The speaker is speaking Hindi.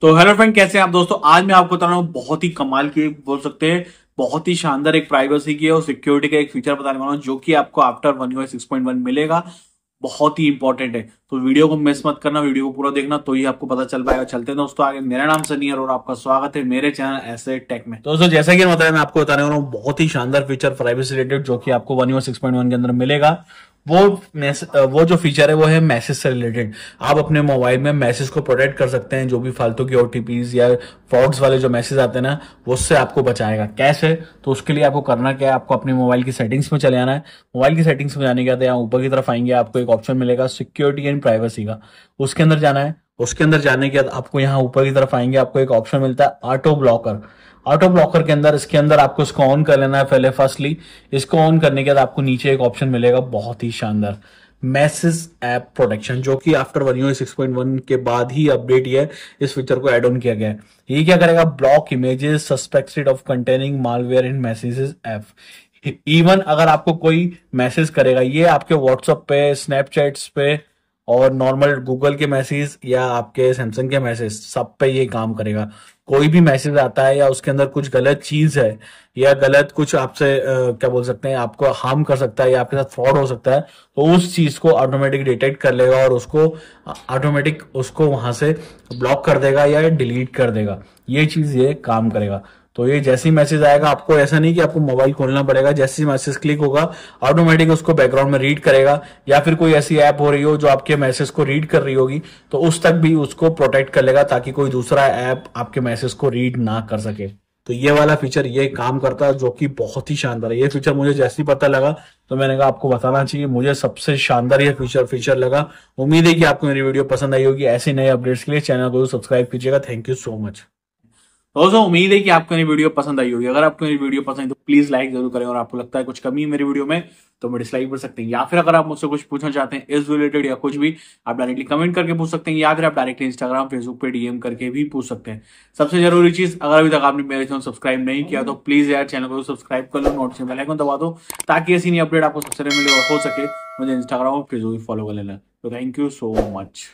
तो हेलो फ्रेंड कैसे हैं आप दोस्तों आज मैं आपको बता रहा हूँ बहुत ही कमाल की बोल सकते हैं बहुत ही शानदार एक प्राइवेसी की और सिक्योरिटी का एक फीचर बताने वाला हूँ जो कि आपको after one U six point one मिलेगा बहुत ही इंपॉर्टेंट है तो वीडियो को मिस मत करना वीडियो को पूरा देखना तो ही आपको पता चल पाएगा चलते हैं दोस्तों आगे मेरा नाम सनीयर और आपका स्वागत है मेरे चैनल ऐसे टेक में दोस्तों जैसा कि बताया मैं आपको बताने वाला हूँ बहुत ही शानदार फीचर प्राइवेसी रिलेटेड जो कि आपको one U six point one के अंदर मिलेगा वो वो जो फीचर है वो है मैसेज से रिलेटेड आप अपने मोबाइल में मैसेज को प्रोटेक्ट कर सकते हैं जो भी फालतू की ओटीपीज या फ्रॉड्स वाले जो मैसेज आते हैं ना वो उससे आपको बचाएगा कैसे तो उसके लिए आपको करना क्या है आपको अपने मोबाइल की सेटिंग्स में चले आना है मोबाइल की सेटिंग्स में जाने के बाद यहाँ ऊपर की तरफ आएंगे आपको एक ऑप्शन मिलेगा सिक्योरिटी एंड प्राइवेसी का उसके अंदर जाना है उसके अंदर जाने के बाद आपको यहाँ ऊपर की तरफ आएंगे आपको एक ऑप्शन मिलता है ऑटो ब्लॉकर ऑटो ब्लॉकर के अंदर इसके अंदर आपको इसको ऑन कर लेना है पहले फर्स्टली इसको ऑन करने के बाद आपको नीचे एक ऑप्शन मिलेगा बहुत ही शानदार मैसेज ऐप प्रोटेक्शन जो कि after one six point one के बाद ही अपडेट यह इस फीचर को एड ऑन किया गया है ये क्या करेगा block images suspected of containing malware in messages app even अगर आपको कोई मैसेज करेगा ये आपके व्हाट्सएप पे स्नैपचैट्स पे और नॉर्मल गूगल के मैसेज या आपके सैमसंग के मैसेज सब पे ये काम करेगा कोई भी मैसेज आता है या उसके अंदर कुछ गलत चीज है या गलत कुछ आपसे क्या बोल सकते हैं आपको हार्म कर सकता है या आपके साथ फ्रॉड हो सकता है तो उस चीज को ऑटोमेटिक डिटेक्ट कर लेगा और उसको ऑटोमेटिक उसको वहां से ब्लॉक कर देगा या डिलीट कर देगा ये चीज ये काम करेगा तो ये जैसे ही मैसेज आएगा आपको ऐसा नहीं कि आपको मोबाइल खोलना पड़ेगा जैसे ही मैसेज क्लिक होगा ऑटोमेटिक उसको बैकग्राउंड में रीड करेगा या फिर कोई ऐसी ऐप हो रही हो जो आपके मैसेज को रीड कर रही होगी तो उस तक भी उसको प्रोटेक्ट कर लेगा ताकि कोई दूसरा ऐप आपके मैसेज को रीड ना कर सके तो ये वाला फीचर ये काम करता है जो कि बहुत ही शानदार है ये फीचर मुझे जैसे ही पता लगा तो मैंने कहा आपको बताना चाहिए मुझे सबसे शानदार ये फीचर फीचर लगा उम्मीद है कि आपको मेरी वीडियो पसंद आई होगी ऐसे नए अपडेट्स के लिए चैनल को सब्सक्राइब कीजिएगा थैंक यू सो मच दोस्तों उम्मीद है कि आपको मेरी वीडियो पसंद आई होगी अगर आपको मेरी वीडियो पसंद है तो प्लीज लाइक जरूर करें और आपको लगता है कुछ कमी है मेरी वीडियो में तो मैं डिसलाइक कर सकते हैं या फिर अगर आप मुझसे कुछ पूछना चाहते हैं इस रिलेटेड या कुछ भी आप डायरेक्टली कमेंट करके पूछ सकते हैं या फिर आप डायरेक्टली इंस्टाग्राम फेसबुक पे डीएम करके भी पूछ सकते हैं सबसे जरूरी चीज अगर अभी तक आपने मेरे चैनल सब्सक्राइब नहीं किया तो प्लीज यार चैनल को सब्सक्राइब कर लो नोट से बेलाइकन दबा दो ताकि ऐसी नई अपडेट आपको सबसे मिले और हो सके मुझे इंस्टाग्राम और फेसबुक फॉलो कर लेना तो थैंक यू सो मच